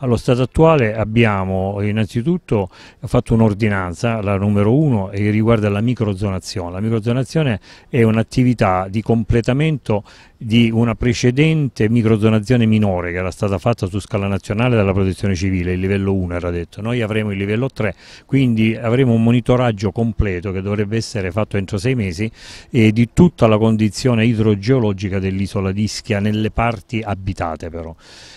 Allo stato attuale abbiamo innanzitutto fatto un'ordinanza, la numero uno, che riguarda la microzonazione. La microzonazione è un'attività di completamento di una precedente microzonazione minore che era stata fatta su scala nazionale dalla protezione civile, il livello 1 era detto, noi avremo il livello 3, quindi avremo un monitoraggio completo che dovrebbe essere fatto entro sei mesi eh, di tutta la condizione idrogeologica dell'isola di Ischia nelle parti abitate però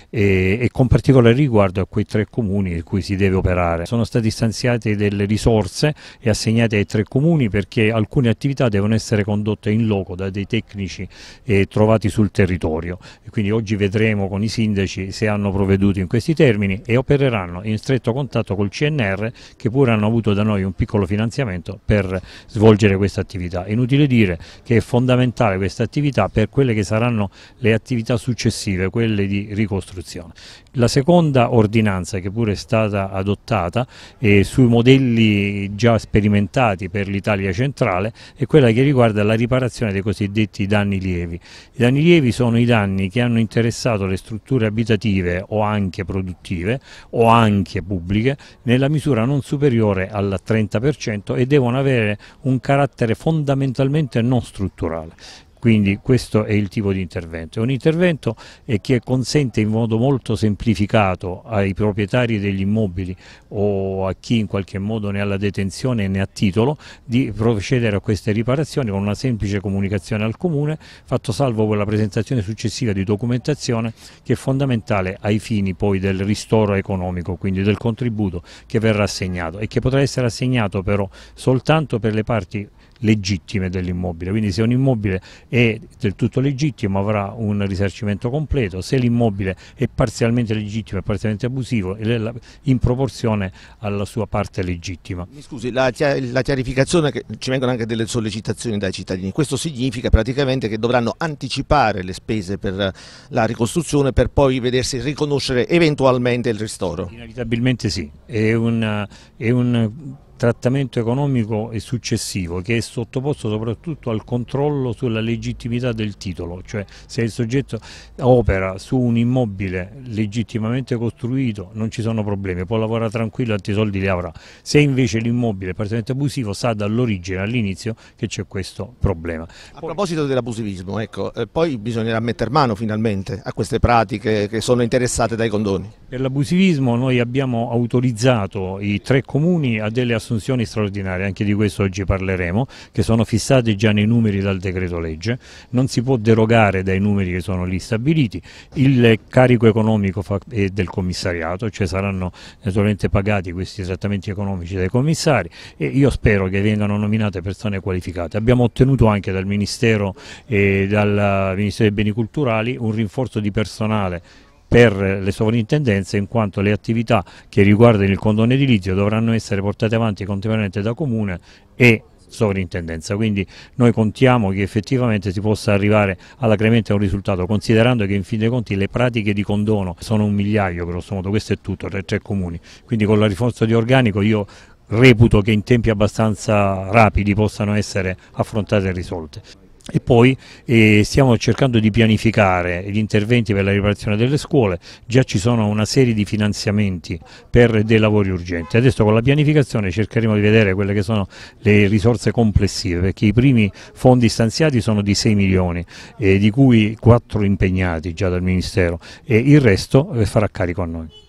e, e con particolare riguardo riguardo a quei tre comuni in cui si deve operare. Sono state stanziate delle risorse e assegnate ai tre comuni perché alcune attività devono essere condotte in loco da dei tecnici eh, trovati sul territorio. E quindi oggi vedremo con i sindaci se hanno provveduto in questi termini e opereranno in stretto contatto col CNR che pure hanno avuto da noi un piccolo finanziamento per svolgere questa attività. È inutile dire che è fondamentale questa attività per quelle che saranno le attività successive, quelle di ricostruzione. La seconda seconda ordinanza che pure è stata adottata eh, sui modelli già sperimentati per l'Italia centrale è quella che riguarda la riparazione dei cosiddetti danni lievi. I danni lievi sono i danni che hanno interessato le strutture abitative o anche produttive o anche pubbliche nella misura non superiore al 30% e devono avere un carattere fondamentalmente non strutturale. Quindi questo è il tipo di intervento. È un intervento eh, che consente in modo molto semplificato ai proprietari degli immobili o a chi in qualche modo ne ha la detenzione e ne ha titolo di procedere a queste riparazioni con una semplice comunicazione al Comune, fatto salvo quella presentazione successiva di documentazione che è fondamentale ai fini poi del ristoro economico, quindi del contributo che verrà assegnato e che potrà essere assegnato però soltanto per le parti legittime dell'immobile, quindi se un immobile è del tutto legittimo, avrà un risarcimento completo, se l'immobile è parzialmente legittimo e parzialmente abusivo in proporzione alla sua parte legittima. Mi scusi, la, la chiarificazione, che ci vengono anche delle sollecitazioni dai cittadini, questo significa praticamente che dovranno anticipare le spese per la ricostruzione per poi vedersi riconoscere eventualmente il ristoro? Inevitabilmente sì, è un, è un trattamento economico e successivo che è sottoposto soprattutto al controllo sulla legittimità del titolo, cioè se il soggetto opera su un immobile legittimamente costruito non ci sono problemi, può lavorare tranquillo, tanti soldi li avrà, se invece l'immobile è parzialmente abusivo sa dall'origine, all'inizio che c'è questo problema. A proposito dell'abusivismo, ecco, eh, poi bisognerà mettere mano finalmente a queste pratiche che sono interessate dai condoni. Per l'abusivismo noi abbiamo autorizzato i tre comuni a delle assunzioni straordinarie, anche di questo oggi parleremo, che sono fissate già nei numeri dal decreto legge, non si può derogare dai numeri che sono lì stabiliti, il carico economico è del commissariato, cioè saranno naturalmente pagati questi trattamenti economici dai commissari e io spero che vengano nominate persone qualificate. Abbiamo ottenuto anche dal Ministero e dal Ministero dei Beni Culturali un rinforzo di personale per le sovrintendenze in quanto le attività che riguardano il condono edilizio dovranno essere portate avanti contemporaneamente da Comune e sovrintendenza, quindi noi contiamo che effettivamente si possa arrivare alla cremente a un risultato, considerando che in fin dei conti le pratiche di condono sono un migliaio grosso modo, questo è tutto, tra tre comuni, quindi con la riforza di organico io reputo che in tempi abbastanza rapidi possano essere affrontate e risolte e poi eh, stiamo cercando di pianificare gli interventi per la riparazione delle scuole, già ci sono una serie di finanziamenti per dei lavori urgenti, adesso con la pianificazione cercheremo di vedere quelle che sono le risorse complessive perché i primi fondi stanziati sono di 6 milioni eh, di cui 4 impegnati già dal Ministero e il resto eh, farà carico a noi.